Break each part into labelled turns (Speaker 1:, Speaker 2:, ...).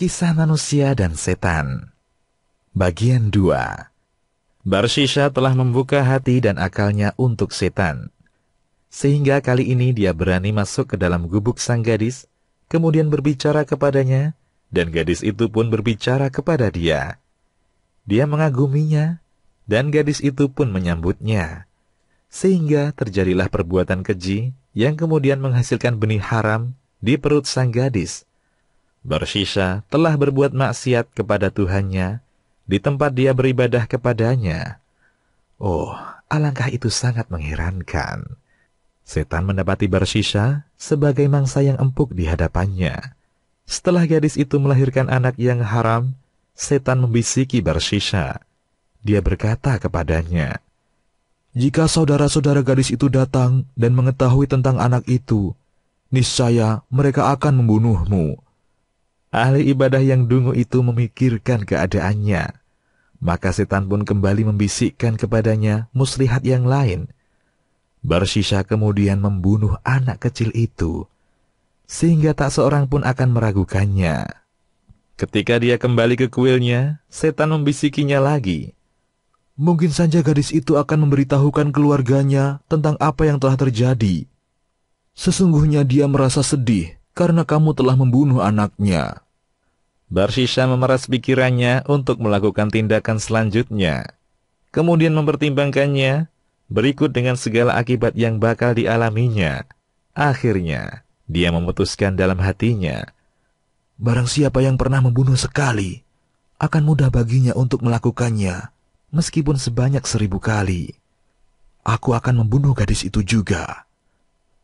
Speaker 1: Kisah Manusia dan Setan Bagian 2 Barsisha telah membuka hati dan akalnya untuk setan. Sehingga kali ini dia berani masuk ke dalam gubuk sang gadis, kemudian berbicara kepadanya, dan gadis itu pun berbicara kepada dia. Dia mengaguminya, dan gadis itu pun menyambutnya. Sehingga terjadilah perbuatan keji yang kemudian menghasilkan benih haram di perut sang gadis. Bersisa telah berbuat maksiat kepada Tuhannya, di tempat dia beribadah kepadanya. Oh, alangkah itu sangat mengherankan. Setan mendapati Barsisha sebagai mangsa yang empuk di hadapannya. Setelah gadis itu melahirkan anak yang haram, setan membisiki Barsisha. Dia berkata kepadanya, Jika saudara-saudara gadis itu datang dan mengetahui tentang anak itu, niscaya mereka akan membunuhmu. Ahli ibadah yang dungu itu memikirkan keadaannya. Maka setan pun kembali membisikkan kepadanya muslihat yang lain – Barsisha kemudian membunuh anak kecil itu, sehingga tak seorang pun akan meragukannya. Ketika dia kembali ke kuilnya, setan membisikinya lagi. Mungkin saja gadis itu akan memberitahukan keluarganya tentang apa yang telah terjadi. Sesungguhnya dia merasa sedih karena kamu telah membunuh anaknya. Barsisha memeras pikirannya untuk melakukan tindakan selanjutnya. Kemudian mempertimbangkannya, berikut dengan segala akibat yang bakal dialaminya. Akhirnya, dia memutuskan dalam hatinya, Barang siapa yang pernah membunuh sekali, akan mudah baginya untuk melakukannya, meskipun sebanyak seribu kali. Aku akan membunuh gadis itu juga.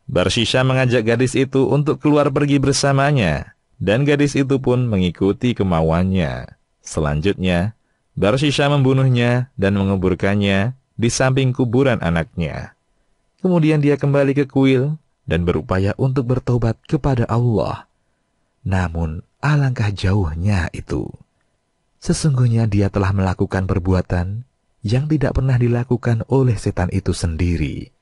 Speaker 1: Barsisha mengajak gadis itu untuk keluar pergi bersamanya, dan gadis itu pun mengikuti kemauannya. Selanjutnya, Barsisha membunuhnya dan menguburkannya di samping kuburan anaknya. Kemudian dia kembali ke kuil dan berupaya untuk bertobat kepada Allah. Namun, alangkah jauhnya itu. Sesungguhnya dia telah melakukan perbuatan yang tidak pernah dilakukan oleh setan itu sendiri.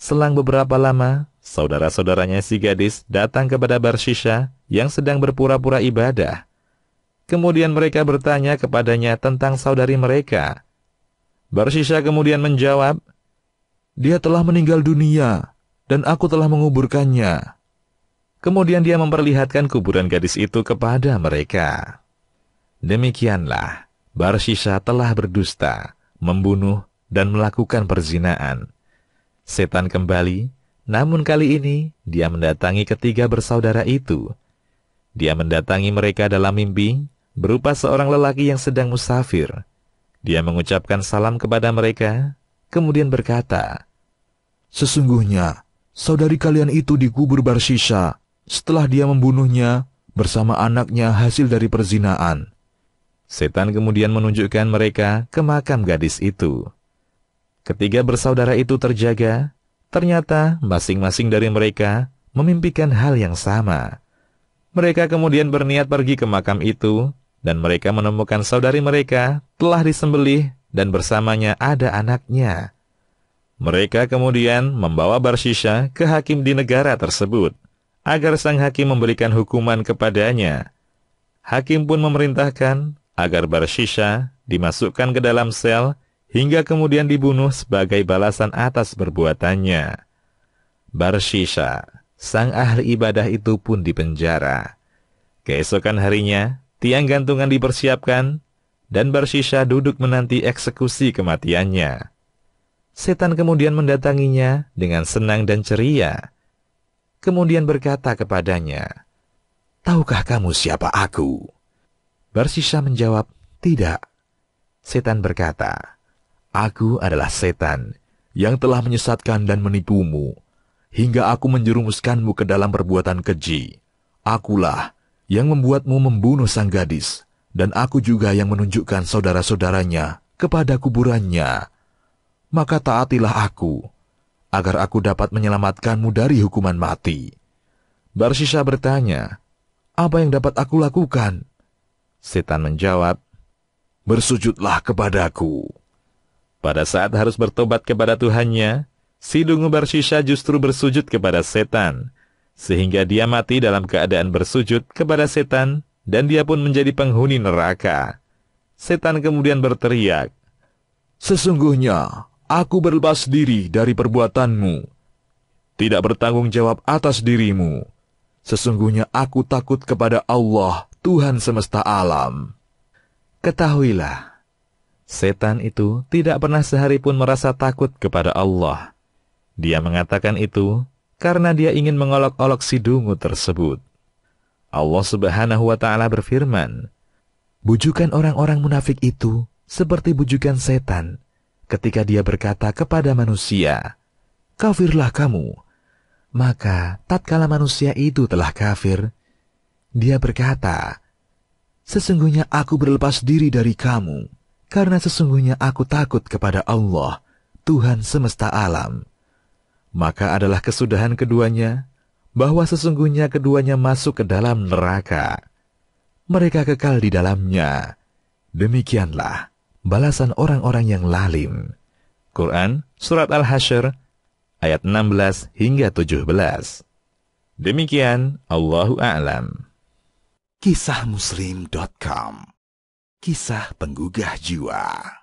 Speaker 1: Selang beberapa lama, saudara-saudaranya si gadis datang kepada Barsisha yang sedang berpura-pura ibadah. Kemudian mereka bertanya kepadanya tentang saudari mereka, Barsisa kemudian menjawab, Dia telah meninggal dunia, dan aku telah menguburkannya. Kemudian dia memperlihatkan kuburan gadis itu kepada mereka. Demikianlah, Barsisa telah berdusta, membunuh, dan melakukan perzinaan. Setan kembali, namun kali ini dia mendatangi ketiga bersaudara itu. Dia mendatangi mereka dalam mimpi, berupa seorang lelaki yang sedang musafir. Dia mengucapkan salam kepada mereka, kemudian berkata, Sesungguhnya, saudari kalian itu dikubur Barsisha setelah dia membunuhnya bersama anaknya hasil dari perzinaan. Setan kemudian menunjukkan mereka ke makam gadis itu. Ketiga bersaudara itu terjaga, ternyata masing-masing dari mereka memimpikan hal yang sama. Mereka kemudian berniat pergi ke makam itu dan mereka menemukan saudari mereka telah disembelih dan bersamanya ada anaknya. Mereka kemudian membawa Barsisha ke hakim di negara tersebut, agar sang hakim memberikan hukuman kepadanya. Hakim pun memerintahkan agar Barsisha dimasukkan ke dalam sel hingga kemudian dibunuh sebagai balasan atas perbuatannya. Barsisha, sang ahli ibadah itu pun dipenjara. Keesokan harinya, Tiang gantungan dipersiapkan, dan Barsisha duduk menanti eksekusi kematiannya. Setan kemudian mendatanginya dengan senang dan ceria. Kemudian berkata kepadanya, Tahukah kamu siapa aku? Barsisha menjawab, Tidak. Setan berkata, Aku adalah setan yang telah menyesatkan dan menipumu, hingga aku menjerumuskanmu ke dalam perbuatan keji. Akulah yang membuatmu membunuh sang gadis, dan aku juga yang menunjukkan saudara-saudaranya kepada kuburannya. Maka taatilah aku, agar aku dapat menyelamatkanmu dari hukuman mati. Barsisa bertanya, apa yang dapat aku lakukan? Setan menjawab, bersujudlah kepadaku. Pada saat harus bertobat kepada Tuhannya, si dungu Barsisa justru bersujud kepada setan, sehingga dia mati dalam keadaan bersujud kepada setan, dan dia pun menjadi penghuni neraka. Setan kemudian berteriak, Sesungguhnya, aku berlepas diri dari perbuatanmu. Tidak bertanggung jawab atas dirimu. Sesungguhnya aku takut kepada Allah, Tuhan semesta alam. Ketahuilah, setan itu tidak pernah sehari pun merasa takut kepada Allah. Dia mengatakan itu karena dia ingin mengolok-olok si dungu tersebut. Allah Subhanahu wa taala berfirman, "Bujukan orang-orang munafik itu seperti bujukan setan ketika dia berkata kepada manusia, "Kafirlah kamu." Maka tatkala manusia itu telah kafir, dia berkata, "Sesungguhnya aku berlepas diri dari kamu." karena sesungguhnya aku takut kepada Allah, Tuhan semesta alam, maka adalah kesudahan keduanya bahwa sesungguhnya keduanya masuk ke dalam neraka. Mereka kekal di dalamnya. Demikianlah balasan orang-orang yang lalim. Quran Surat Al-Hasyr ayat 16 hingga 17. Demikian Allahu a'lam. Kisahmuslim.com Kisah penggugah jiwa